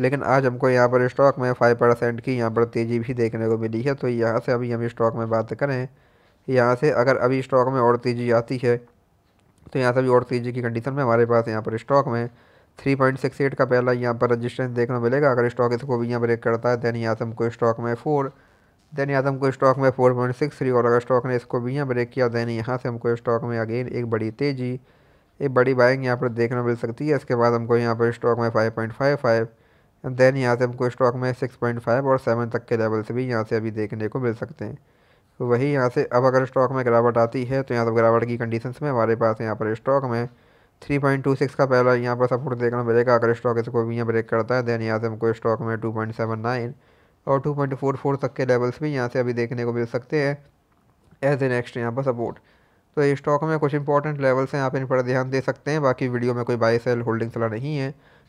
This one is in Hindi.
लेकिन आज हमको यहाँ पर स्टॉक में फाइव परसेंट की यहाँ पर तेज़ी भी देखने को मिली है तो यहाँ से अभी हम स्टॉक में बात करें यहाँ से अगर अभी स्टॉक में और तेज़ी आती है तो यहाँ से अभी और तेज़ी की कंडीशन में हमारे पास यहाँ पर स्टॉक में थ्री पॉइंट सिक्स एट का पहला यहाँ पर रजिस्टेंस देखने को मिलेगा अगर स्टॉक इसको भी यहाँ ब्रेक करता है दैन यहाँ से हमको स्टॉक में फोर दैन यहाँ से हमको स्टॉक में फोर पॉइंट सिक्स थ्री और अगर स्टॉक ने इसको भी यहाँ ब्रेक किया दैन यहाँ से हमको स्टॉक में अगेन एक बड़ी तेज़ी एक बड़ी बाइंग यहाँ पर देखने मिल सकती है इसके बाद हमको यहाँ पर स्टॉक में five point five five then यहाँ से हमको स्टॉक में सिक्स पॉइंट फाइव और सेवन तक के लेवल से भी यहाँ से अभी देखने को मिल सकते हैं तो वही यहाँ से अब अगर स्टॉक में गिरावट आती है तो यहाँ पर गिरावट की कंडीशंस में हमारे पास यहाँ पर स्टॉक में थ्री पॉइंट टू सिक्स का पहला यहाँ पर सपोर्ट देखना मिलेगा अगर स्टॉक इसको भी यहाँ ब्रेक करता है देन यहाँ से हमको स्टॉक में टू पॉइंट सेवन नाइन और टू पॉइंट फोर फोर तक के लेवल्स भी यहाँ से अभी देखने को मिल सकते हैं एज ए नेक्स्ट यहाँ पर सपोर्ट तो स्टॉक में कुछ इंपॉर्टेंट लेवल्स हैं आप इन पर ध्यान दे सकते हैं बाकी वीडियो में कोई बाई सेल होल्डिंग सलाह नहीं है